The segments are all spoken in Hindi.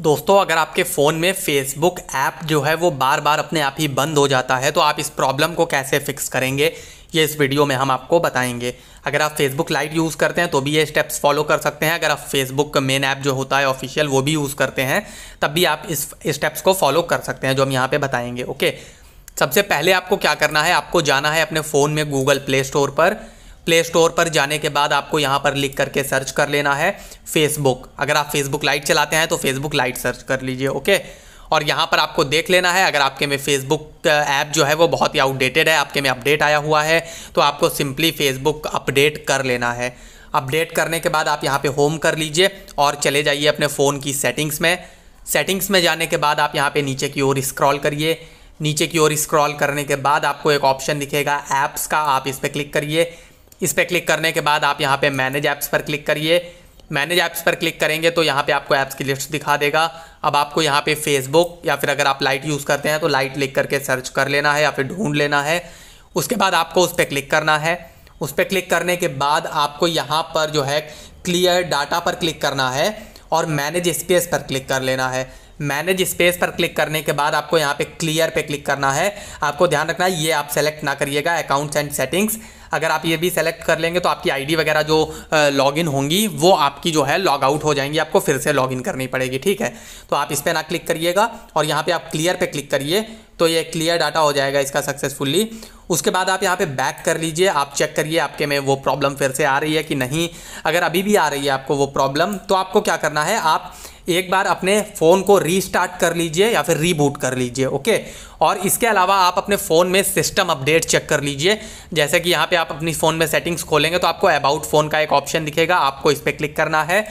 दोस्तों अगर आपके फ़ोन में फेसबुक ऐप जो है वो बार बार अपने आप ही बंद हो जाता है तो आप इस प्रॉब्लम को कैसे फिक्स करेंगे ये इस वीडियो में हम आपको बताएंगे अगर आप फेसबुक लाइट यूज़ करते हैं तो भी ये स्टेप्स फॉलो कर सकते हैं अगर आप फेसबुक का मेन ऐप जो होता है ऑफिशियल वो भी यूज़ करते हैं तब भी आप इस स्टेप्स को फॉलो कर सकते हैं जो हम यहाँ पर बताएंगे ओके सबसे पहले आपको क्या करना है आपको जाना है अपने फ़ोन में गूगल प्ले स्टोर पर प्ले स्टोर पर जाने के बाद आपको यहाँ पर लिख करके सर्च कर लेना है फेसबुक अगर आप फेसबुक लाइट चलाते हैं तो फेसबुक लाइट सर्च कर लीजिए ओके और यहाँ पर आपको देख लेना है अगर आपके में फेसबुक ऐप जो है वो बहुत ही आउटडेटेड है आपके में अपडेट आया हुआ है तो आपको सिंपली फेसबुक अपडेट कर लेना है अपडेट करने के बाद आप यहाँ पे होम कर लीजिए और चले जाइए अपने फ़ोन की सेटिंग्स में सेटिंग्स में जाने के बाद आप यहाँ पे नीचे की ओर स्क्रॉल करिए नीचे की ओर स्क्रॉल करने के बाद आपको एक ऑप्शन दिखेगा ऐप्स का आप इस पर क्लिक करिए इस पर क्लिक करने के बाद आप यहाँ पे मैनेज ऐप्स पर क्लिक करिए मैनेज ऐप्स पर क्लिक करेंगे तो यहाँ पे आपको ऐप्स की लिस्ट दिखा देगा अब आपको यहाँ पे फेसबुक या फिर अगर आप लाइट यूज़ करते हैं तो लाइट लिख करके सर्च कर लेना है या फिर ढूंढ लेना है उसके बाद आपको उस पर क्लिक करना है उस पर क्लिक करने के बाद आपको यहाँ पर जो है क्लियर डाटा पर क्लिक करना है और मैनेज स्पेस पर क्लिक कर लेना है मैनेज स्पेस पर क्लिक करने के बाद आपको यहाँ पे क्लियर पे क्लिक करना है आपको ध्यान रखना है ये आप सेलेक्ट ना करिएगा अकाउंट्स एंड सेटिंग्स अगर आप ये भी सेलेक्ट कर लेंगे तो आपकी आईडी वगैरह जो लॉगिन होंगी वो आपकी जो है लॉग आउट हो जाएंगी आपको फिर से लॉगिन करनी पड़ेगी ठीक है तो आप इस पर ना क्लिक करिएगा और यहाँ पर आप क्लियर पर क्लिक करिए तो ये क्लियर डाटा हो जाएगा इसका सक्सेसफुल्ली उसके बाद आप यहाँ पे बैक कर लीजिए आप चेक करिए आपके में वो प्रॉब्लम फिर से आ रही है कि नहीं अगर अभी भी आ रही है आपको वो प्रॉब्लम तो आपको क्या करना है आप एक बार अपने फ़ोन को रीस्टार्ट कर लीजिए या फिर रीबूट कर लीजिए ओके और इसके अलावा आप अपने फ़ोन में सिस्टम अपडेट चेक कर लीजिए जैसे कि यहाँ पे आप अपनी फ़ोन में सेटिंग्स खोलेंगे तो आपको अबाउट फ़ोन का एक ऑप्शन दिखेगा आपको इस पर क्लिक करना है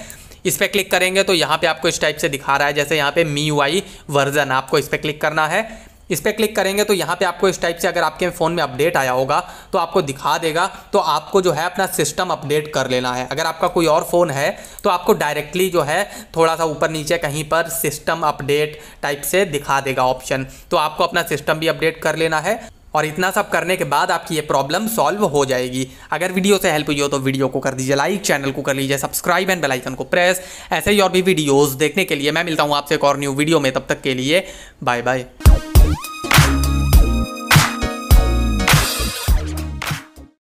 इस पर क्लिक करेंगे तो यहाँ पर आपको इस टाइप से दिखा रहा है जैसे यहाँ पर मी वर्जन आपको इस पर क्लिक करना है इस पर क्लिक करेंगे तो यहाँ पे आपको इस टाइप से अगर आपके फ़ोन में अपडेट आया होगा तो आपको दिखा देगा तो आपको जो है अपना सिस्टम अपडेट कर लेना है अगर आपका कोई और फ़ोन है तो आपको डायरेक्टली जो है थोड़ा सा ऊपर नीचे कहीं पर सिस्टम अपडेट टाइप से दिखा देगा ऑप्शन तो आपको अपना सिस्टम भी अपडेट कर लेना है और इतना सब करने के बाद आपकी ये प्रॉब्लम सॉल्व हो जाएगी अगर वीडियो से हेल्प हुई हो तो वीडियो को कर दीजिए लाइक चैनल को कर लीजिए सब्सक्राइब एंड बेल आइकन को प्रेस ऐसे ही और भी वीडियोस देखने के लिए मैं मिलता हूँ आपसे एक और न्यू वीडियो में तब तक के लिए बाय बाय